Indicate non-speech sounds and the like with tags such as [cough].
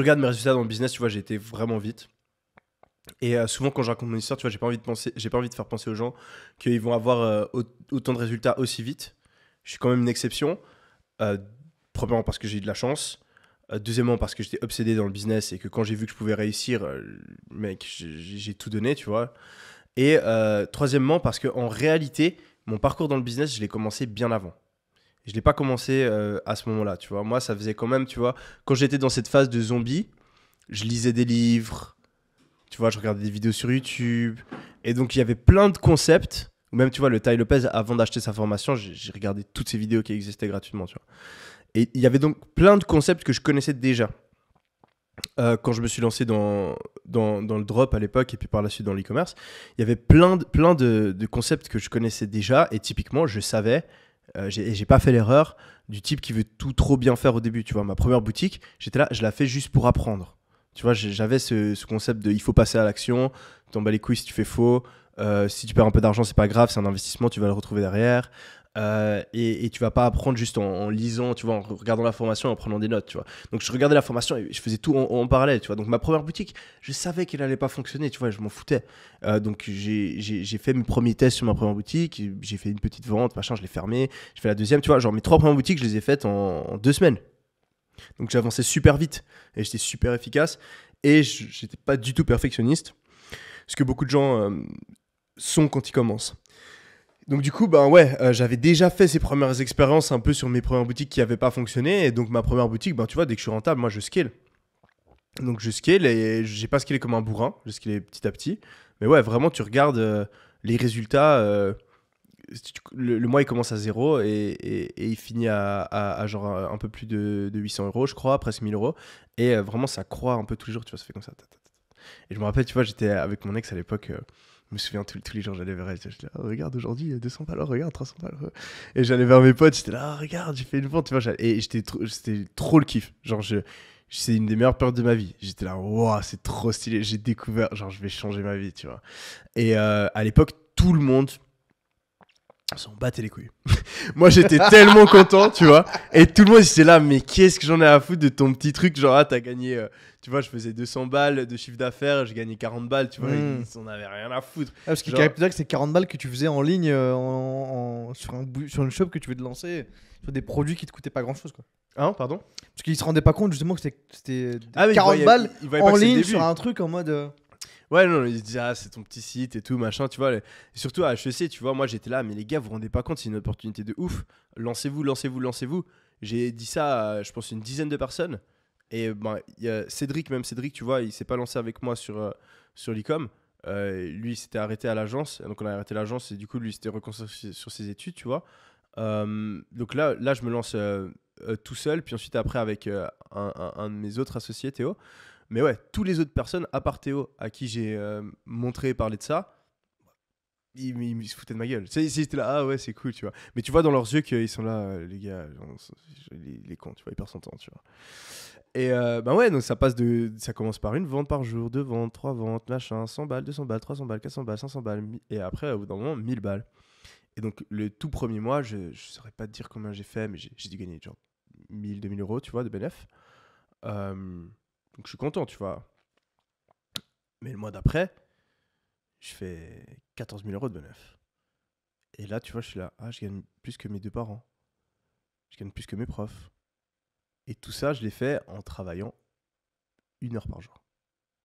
regarde mes résultats dans le business, tu vois, j'ai été vraiment vite. Et euh, souvent, quand je raconte mon histoire, tu vois, j'ai pas envie de penser, j'ai pas envie de faire penser aux gens qu'ils vont avoir euh, autant de résultats aussi vite. Je suis quand même une exception. Euh, premièrement parce que j'ai eu de la chance. deuxièmement parce que j'étais obsédé dans le business et que quand j'ai vu que je pouvais réussir, mec, j'ai tout donné, tu vois. Et troisièmement parce que en réalité, mon parcours dans le business, je l'ai commencé bien avant je l'ai pas commencé euh, à ce moment-là, tu vois. Moi, ça faisait quand même, tu vois, quand j'étais dans cette phase de zombie, je lisais des livres, tu vois, je regardais des vidéos sur YouTube. Et donc, il y avait plein de concepts. Ou même, tu vois, le Ty Lopez, avant d'acheter sa formation, j'ai regardé toutes ces vidéos qui existaient gratuitement, tu vois. Et il y avait donc plein de concepts que je connaissais déjà. Euh, quand je me suis lancé dans, dans, le drop à l'époque et puis par la suite dans l'e-commerce, il y avait plein, de, plein de, de, concepts que je connaissais déjà et typiquement je savais euh, et j'ai pas fait l'erreur du type qui veut tout trop bien faire au début. Tu vois, ma première boutique, j'étais là, je la fais juste pour apprendre. Tu vois, j'avais ce, concept de il faut passer à l'action, t'en les couilles si tu fais faux, euh, si tu perds un peu d'argent, c'est pas grave, c'est un investissement, tu vas le retrouver derrière. Euh, et, et, tu vas pas apprendre juste en, lisant, tu vois, en regardant la formation, en prenant des notes, tu vois. Donc je regardais la formation et je faisais tout en, parallèle, tu vois. Donc ma première boutique, je savais qu'elle allait pas fonctionner, tu vois, je m'en foutais. Euh, donc j'ai fait mes premiers tests sur ma première boutique, j'ai fait une petite vente, machin, je l'ai fermée, Je fais la deuxième, tu vois. Genre mes trois premières boutiques, je les ai faites en, deux semaines. Donc j'avançais super vite et j'étais super efficace et j'étais pas du tout perfectionniste, ce que beaucoup de gens euh, sont quand ils commencent. Donc du coup, ben ouais, euh, j'avais déjà fait ces premières expériences un peu sur mes premières boutiques qui n'avaient pas fonctionné. Et donc ma première boutique, ben tu vois, dès que je suis rentable, moi je scale. Donc je scale et j'ai pas scalé comme un bourrin, je scale petit à petit. Mais ouais, vraiment, tu regardes euh, les résultats. Euh, le, mois il commence à zéro et, il finit à, genre un peu plus de, de, 800 euros, je crois, presque 1000 euros. Et vraiment, ça croit un peu tous les jours, tu vois, ça fait comme ça. Et je me rappelle, tu vois, j'étais avec mon ex à l'époque je me souviens, tous, les jours, j'allais vers elle. J'étais là, oh, regarde, aujourd'hui, il y a 200 balles, oh, regarde, 300 balles. Oh. Et j'allais vers mes potes, j'étais là, regarde, j'ai fait une vente. Tu vois, et j'étais trop, trop le kiff. Genre, c'est une des meilleures peurs de ma vie. J'étais là, waouh, c'est trop stylé. J'ai découvert, genre, je vais changer ma vie, tu vois. Et euh, à l'époque, tout le monde, s'en battait les couilles. [laughs] Moi, j'étais tellement content, tu vois. Et tout le monde, était là, mais qu'est-ce que j'en ai à foutre de ton petit truc Genre, ah, t'as gagné, euh, tu vois, je faisais 200 balles de chiffre d'affaires, je gagné 40 balles, tu vois. Hmm. Ils, en avaient rien à foutre. Ah, parce qu'il Genre... que c'est 40 balles que tu faisais en ligne euh, sur, un, une shop que tu veux te lancer, sur des produits qui te coûtaient pas grand-chose, quoi. Hein, pardon Parce qu'ils se rendaient pas compte, justement, que c'était 40 ah balles en ligne sur un truc en mode. Euh, Ouais, non, ils ah, c'est ton petit site et tout, machin, tu vois. surtout à HEC, tu vois, moi j'étais là, mais les gars, vous vous rendez pas compte, c'est une opportunité de ouf. Lancez-vous, lancez-vous, lancez-vous. J'ai dit ça à, je pense, une dizaine de personnes. Et ben, y a Cédric, même Cédric, tu vois, il s'est pas lancé avec moi sur, euh, sur l'ICOM. Euh, lui, il s'était arrêté à l'agence. Donc, on a arrêté l'agence et du coup, lui, il s'était reconcentré sur ses études, tu vois. Euh, donc là, là, je me lance tout seul. Puis ensuite, après, avec un, un, de mes autres associés, Théo. Mais ouais, tous les autres personnes, à part Théo, à qui j'ai euh, montré parler de ça, ils, ils, se foutaient de ma gueule. Ils étaient là, ah ouais, c'est cool, tu vois. Mais tu vois dans leurs yeux qu'ils sont là, euh, les gars, les, cons, tu vois, son temps tu vois. Et ben ouais, donc ça passe de. Ça commence par une vente par jour, deux ventes, trois ventes, machin, 100 balles, 200 balles, 300 balles, 400 balles, 500 balles, et après, au bout d'un moment, 1000 balles. Et donc, le tout premier mois, je ne saurais pas te dire combien j'ai fait, mais j'ai dû gagner genre 1000, 2000 euros, tu vois, de bénéf. Donc je suis content, tu vois. Mais le mois d'après, je fais 14 000 euros de neuf Et là, tu vois, je suis là, ah, je gagne plus que mes deux parents. Je gagne plus que mes profs. Et tout ça, je l'ai fait en travaillant une heure par jour.